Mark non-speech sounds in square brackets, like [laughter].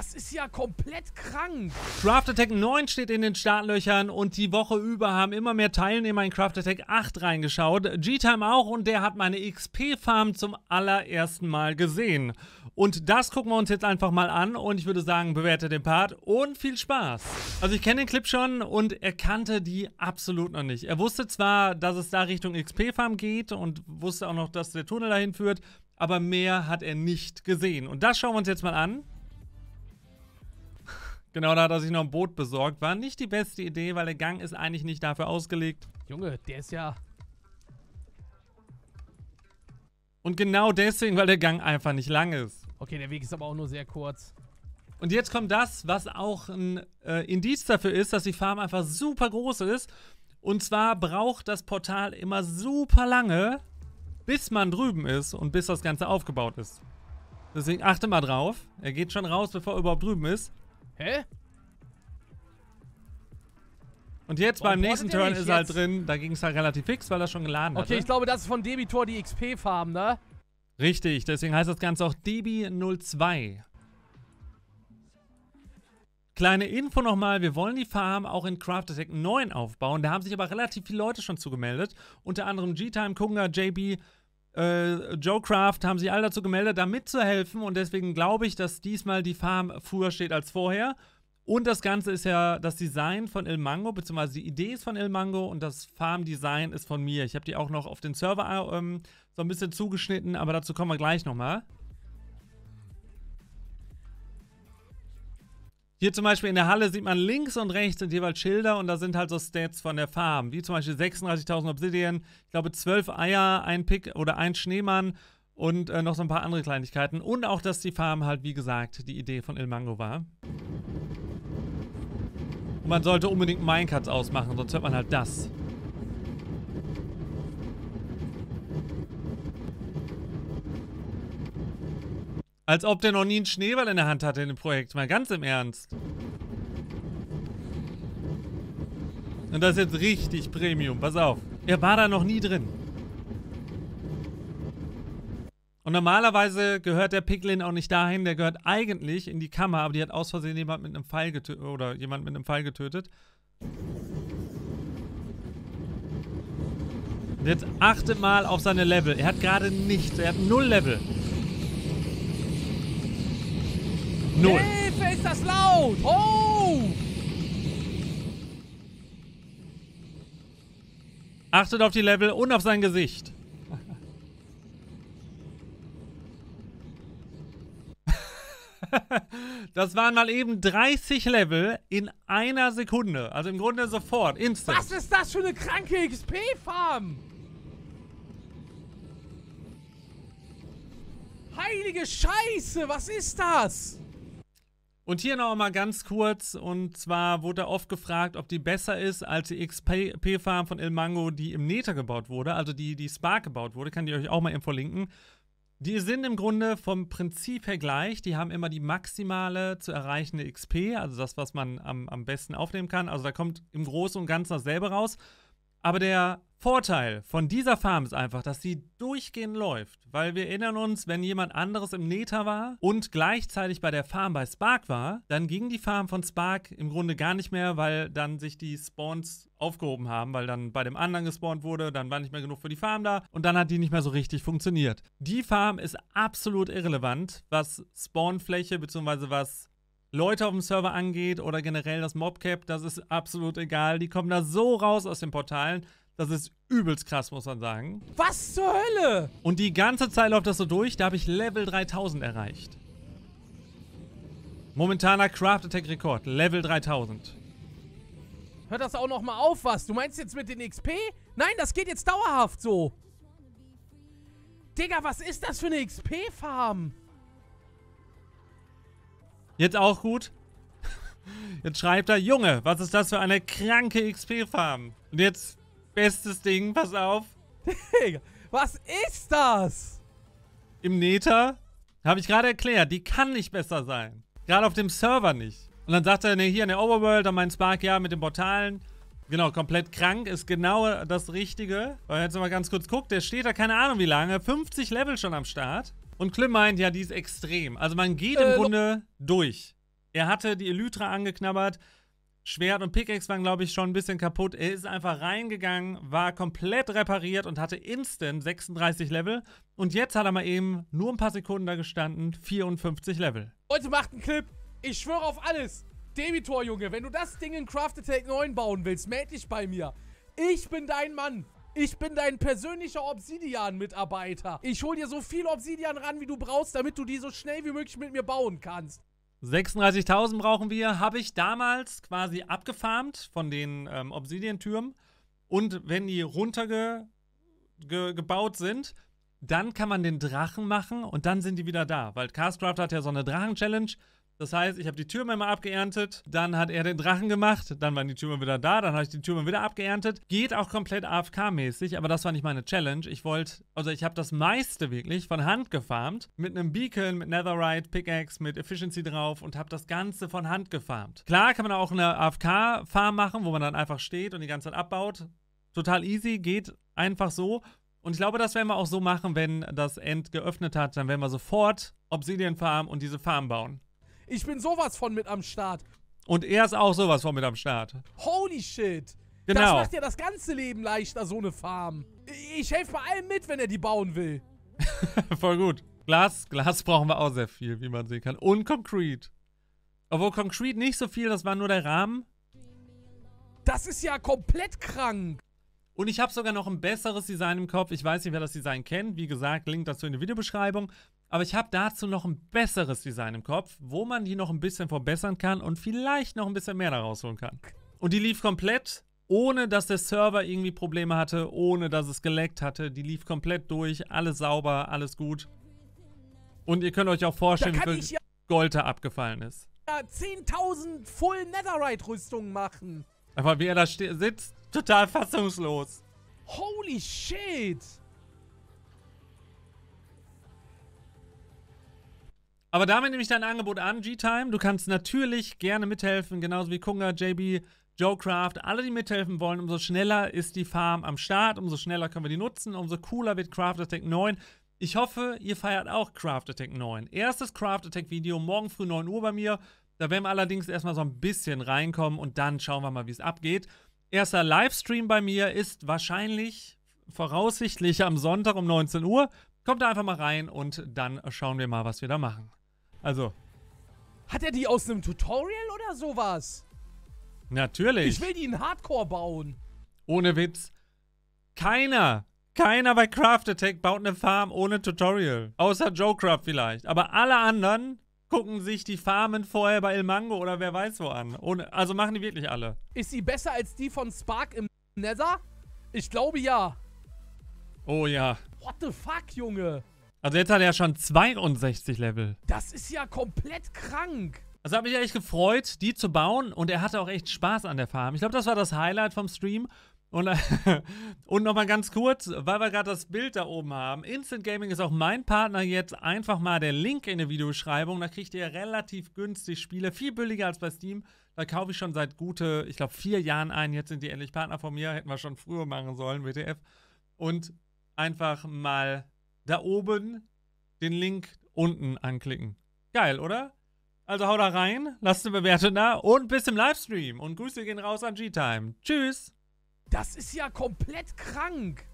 Das ist ja komplett krank. Craft Attack 9 steht in den Startlöchern und die Woche über haben immer mehr Teilnehmer in Craft Attack 8 reingeschaut. G-Time auch und der hat meine XP-Farm zum allerersten Mal gesehen. Und das gucken wir uns jetzt einfach mal an und ich würde sagen, bewerte den Part und viel Spaß. Also ich kenne den Clip schon und er kannte die absolut noch nicht. Er wusste zwar, dass es da Richtung XP-Farm geht und wusste auch noch, dass der Tunnel dahin führt, aber mehr hat er nicht gesehen. Und das schauen wir uns jetzt mal an. Genau, da hat er sich noch ein Boot besorgt. War nicht die beste Idee, weil der Gang ist eigentlich nicht dafür ausgelegt. Junge, der ist ja... Und genau deswegen, weil der Gang einfach nicht lang ist. Okay, der Weg ist aber auch nur sehr kurz. Und jetzt kommt das, was auch ein äh, Indiz dafür ist, dass die Farm einfach super groß ist. Und zwar braucht das Portal immer super lange, bis man drüben ist und bis das Ganze aufgebaut ist. Deswegen achte mal drauf. Er geht schon raus, bevor er überhaupt drüben ist. Hä? Und jetzt Warum beim nächsten Turn ist er halt drin, da ging es halt relativ fix, weil er schon geladen hat. Okay, hatte. ich glaube, das ist von Debitor die XP-Farben, ne? Richtig, deswegen heißt das Ganze auch Debi02. Kleine Info nochmal, wir wollen die Farm auch in Craft Attack 9 aufbauen. Da haben sich aber relativ viele Leute schon zugemeldet. Unter anderem G-Time, Kunga, JB, äh, Joe Craft haben sich alle dazu gemeldet, da mitzuhelfen. Und deswegen glaube ich, dass diesmal die Farm früher steht als vorher. Und das Ganze ist ja das Design von El Mango, beziehungsweise die Idee ist von El Mango und das Farm-Design ist von mir. Ich habe die auch noch auf den Server ähm, so ein bisschen zugeschnitten, aber dazu kommen wir gleich nochmal. Hier zum Beispiel in der Halle sieht man links und rechts sind jeweils Schilder und da sind halt so Stats von der Farm, wie zum Beispiel 36.000 Obsidian, ich glaube 12 Eier, ein Pick oder ein Schneemann und äh, noch so ein paar andere Kleinigkeiten. Und auch, dass die Farm halt, wie gesagt, die Idee von Il Mango war. Und man sollte unbedingt Minecarts ausmachen, sonst hört man halt das. Als ob der noch nie einen Schneeball in der Hand hatte in dem Projekt. Mal ganz im Ernst. Und das ist jetzt richtig Premium. Pass auf. Er war da noch nie drin. Und normalerweise gehört der Piglin auch nicht dahin. Der gehört eigentlich in die Kammer, aber die hat aus Versehen jemand mit einem Pfeil getötet. Oder jemand mit einem Pfeil getötet. Und jetzt achtet mal auf seine Level. Er hat gerade nichts. Er hat null Level. Null. Hilfe, ist das laut! Oh! Achtet auf die Level und auf sein Gesicht. [laughs] das waren mal eben 30 Level in einer Sekunde. Also im Grunde sofort, instant. Was ist das für eine kranke XP-Farm? Heilige Scheiße, was ist das? Und hier noch mal ganz kurz, und zwar wurde oft gefragt, ob die besser ist als die XP-Farm von Elmango, die im Neta gebaut wurde, also die, die Spark gebaut wurde, kann ich euch auch mal eben verlinken. Die sind im Grunde vom Prinzip her gleich. Die haben immer die maximale zu erreichende XP, also das, was man am, am besten aufnehmen kann. Also da kommt im Großen und Ganzen dasselbe raus. Aber der Vorteil von dieser Farm ist einfach, dass sie durchgehend läuft, weil wir erinnern uns, wenn jemand anderes im Neta war und gleichzeitig bei der Farm bei Spark war, dann ging die Farm von Spark im Grunde gar nicht mehr, weil dann sich die Spawns aufgehoben haben, weil dann bei dem anderen gespawnt wurde, dann war nicht mehr genug für die Farm da und dann hat die nicht mehr so richtig funktioniert. Die Farm ist absolut irrelevant, was Spawnfläche bzw. was Leute auf dem Server angeht oder generell das Mobcap, das ist absolut egal. Die kommen da so raus aus den Portalen. Das ist übelst krass, muss man sagen. Was zur Hölle? Und die ganze Zeit läuft das so durch. Da habe ich Level 3000 erreicht. Momentaner Craft Attack Rekord. Level 3000. Hört das auch nochmal auf, was? Du meinst jetzt mit den XP? Nein, das geht jetzt dauerhaft so. Digga, was ist das für eine XP-Farm? Jetzt auch gut. [laughs] Jetzt schreibt er, Junge, was ist das für eine kranke XP-Farm? Und jetzt Bestes Ding, pass auf. Digga, was ist das? Im Neta, habe ich gerade erklärt, die kann nicht besser sein. Gerade auf dem Server nicht. Und dann sagt er, ne, hier in der Overworld, dann mein Spark, ja, mit den Portalen. Genau, komplett krank ist genau das Richtige. Aber jetzt mal ganz kurz guckt, der steht da keine Ahnung wie lange, 50 Level schon am Start. Und Klim meint, ja, die ist extrem. Also man geht im äh, Grunde durch. Er hatte die Elytra angeknabbert, Schwert und Pickaxe waren, glaube ich, schon ein bisschen kaputt. Er ist einfach reingegangen, war komplett repariert und hatte instant 36 Level. Und jetzt hat er mal eben nur ein paar Sekunden da gestanden, 54 Level. Leute, macht einen Clip. Ich schwöre auf alles. Debitor, Junge, wenn du das Ding in Craft Attack 9 bauen willst, meld dich bei mir. Ich bin dein Mann. Ich bin dein persönlicher Obsidian-Mitarbeiter. Ich hol dir so viel Obsidian ran, wie du brauchst, damit du die so schnell wie möglich mit mir bauen kannst. 36.000 brauchen wir. Habe ich damals quasi abgefarmt von den ähm, Obsidian-Türmen. Und wenn die runtergebaut ge sind, dann kann man den Drachen machen und dann sind die wieder da. Weil Castcraft hat ja so eine Drachen-Challenge das heißt, ich habe die Türme immer abgeerntet, dann hat er den Drachen gemacht, dann waren die Türme wieder da, dann habe ich die Türme wieder abgeerntet. Geht auch komplett AFK-mäßig, aber das war nicht meine Challenge. Ich wollte, also ich habe das meiste wirklich von Hand gefarmt, mit einem Beacon, mit Netherite, Pickaxe, mit Efficiency drauf und habe das Ganze von Hand gefarmt. Klar kann man auch eine AFK-Farm machen, wo man dann einfach steht und die ganze Zeit abbaut. Total easy, geht einfach so. Und ich glaube, das werden wir auch so machen, wenn das End geöffnet hat. Dann werden wir sofort Obsidian Farm und diese Farm bauen. Ich bin sowas von mit am Start. Und er ist auch sowas von mit am Start. Holy shit. Genau. Das macht ja das ganze Leben leichter, so eine Farm. Ich helfe bei allem mit, wenn er die bauen will. [laughs] Voll gut. Glas, Glas brauchen wir auch sehr viel, wie man sehen kann. Und Concrete. Obwohl Concrete nicht so viel, das war nur der Rahmen. Das ist ja komplett krank. Und ich habe sogar noch ein besseres Design im Kopf. Ich weiß nicht, wer das Design kennt. Wie gesagt, Link dazu in der Videobeschreibung. Aber ich habe dazu noch ein besseres Design im Kopf, wo man die noch ein bisschen verbessern kann und vielleicht noch ein bisschen mehr daraus holen kann. Und die lief komplett, ohne dass der Server irgendwie Probleme hatte, ohne dass es geleckt hatte. Die lief komplett durch, alles sauber, alles gut. Und ihr könnt euch auch vorstellen, wie viel ja Gold da abgefallen ist. 10.000 Full Netherite-Rüstungen machen. Aber wie er da sitzt, total fassungslos. Holy shit! Aber damit nehme ich dein Angebot an, G-Time. Du kannst natürlich gerne mithelfen, genauso wie Kunga, JB, Joe Craft, alle, die mithelfen wollen. Umso schneller ist die Farm am Start, umso schneller können wir die nutzen, umso cooler wird Craft Attack 9. Ich hoffe, ihr feiert auch Craft Attack 9. Erstes Craft Attack Video morgen früh 9 Uhr bei mir. Da werden wir allerdings erstmal so ein bisschen reinkommen und dann schauen wir mal, wie es abgeht. Erster Livestream bei mir ist wahrscheinlich voraussichtlich am Sonntag um 19 Uhr. Kommt da einfach mal rein und dann schauen wir mal, was wir da machen. Also. Hat er die aus einem Tutorial oder sowas? Natürlich. Ich will die in Hardcore bauen. Ohne Witz. Keiner, keiner bei Craft Attack baut eine Farm ohne Tutorial. Außer Joecraft vielleicht. Aber alle anderen gucken sich die Farmen vorher bei El Mango oder wer weiß wo an. Ohne, also machen die wirklich alle. Ist sie besser als die von Spark im Nether? Ich glaube ja. Oh ja. What the fuck, Junge? Also jetzt hat er ja schon 62 Level. Das ist ja komplett krank. Also hat mich echt gefreut, die zu bauen und er hatte auch echt Spaß an der Farm. Ich glaube, das war das Highlight vom Stream. Und, [laughs] und nochmal ganz kurz, weil wir gerade das Bild da oben haben. Instant Gaming ist auch mein Partner jetzt. Einfach mal der Link in der Videobeschreibung. Da kriegt ihr relativ günstig Spiele. Viel billiger als bei Steam. Da kaufe ich schon seit gute, ich glaube, vier Jahren ein. Jetzt sind die endlich Partner von mir. Hätten wir schon früher machen sollen, WTF. Und einfach mal da oben den Link unten anklicken. Geil, oder? Also hau da rein, lasst eine Bewertung da und bis im Livestream. Und Grüße gehen raus an G-Time. Tschüss. Das ist ja komplett krank.